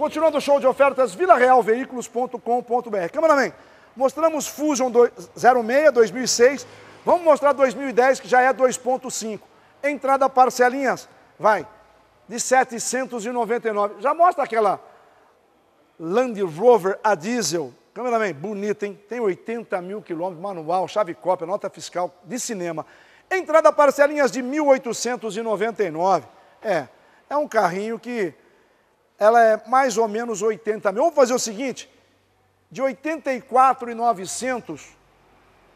Continuando o show de ofertas, vilarealveículos.com.br. Cameraman, mostramos Fusion 06 2006, vamos mostrar 2010 que já é 2.5. Entrada parcelinhas, vai, de 799. Já mostra aquela Land Rover a diesel. Cameraman, bonita, hein? Tem 80 mil quilômetros, manual, chave cópia, nota fiscal de cinema. Entrada parcelinhas de 1.899. É, é um carrinho que ela é mais ou menos 80 mil. Vamos fazer o seguinte, de 84,900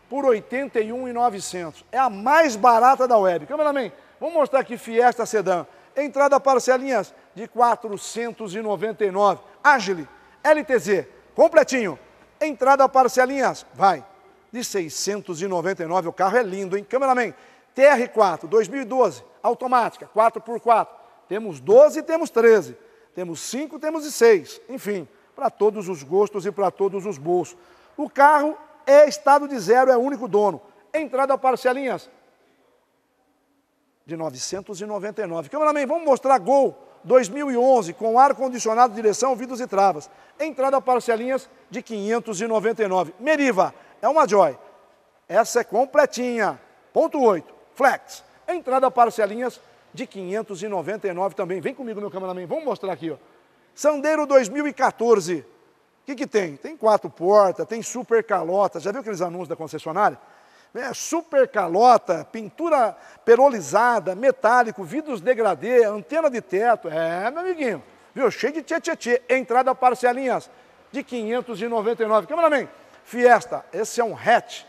por 81,900. É a mais barata da web. Cameraman, vamos mostrar aqui Fiesta Sedan. Entrada parcelinhas de 499. Agile, LTZ, completinho. Entrada parcelinhas, vai, de 699. O carro é lindo, hein? Cameraman, TR4, 2012, automática, 4x4. Temos 12 e temos 13. Temos cinco, temos e seis. Enfim, para todos os gostos e para todos os bolsos. O carro é estado de zero, é único dono. Entrada parcelinhas de 999. Cameraman, vamos mostrar Gol 2011 com ar-condicionado, direção, vidros e travas. Entrada parcelinhas de 599. Meriva, é uma joy. Essa é completinha. Ponto 8, flex. Entrada parcelinhas de 599 também. Vem comigo, meu cameraman, vamos mostrar aqui. Ó. Sandero 2014. O que, que tem? Tem quatro portas, tem super calota. Já viu aqueles anúncios da concessionária? É, super calota, pintura perolizada, metálico, vidros degradê, antena de teto. É, meu amiguinho, viu? Cheio de tchê-tchê-tchê. Entrada parcelinhas de 599. Cameraman, Fiesta, esse é um hatch.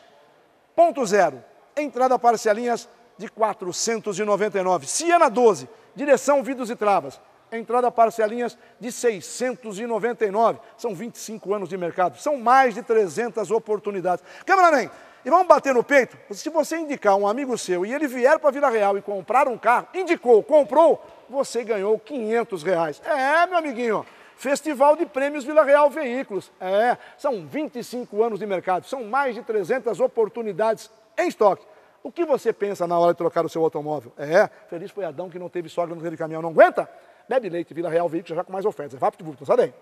Ponto zero. Entrada parcelinhas de 499. Siena 12, direção Vidros e Travas. Entrada parcelinhas de 699. São 25 anos de mercado. São mais de 300 oportunidades. Cameraman, e vamos bater no peito? Se você indicar um amigo seu e ele vier para Vila Real e comprar um carro, indicou, comprou, você ganhou 500 reais. É, meu amiguinho. Festival de Prêmios Vila Real Veículos. É, são 25 anos de mercado, são mais de 300 oportunidades em estoque. O que você pensa na hora de trocar o seu automóvel? É, feliz foi Adão que não teve sogra, no de caminhão, não aguenta? Bebe leite, Vila Real Veículos, já com mais ofertas. É rápido não sai daí.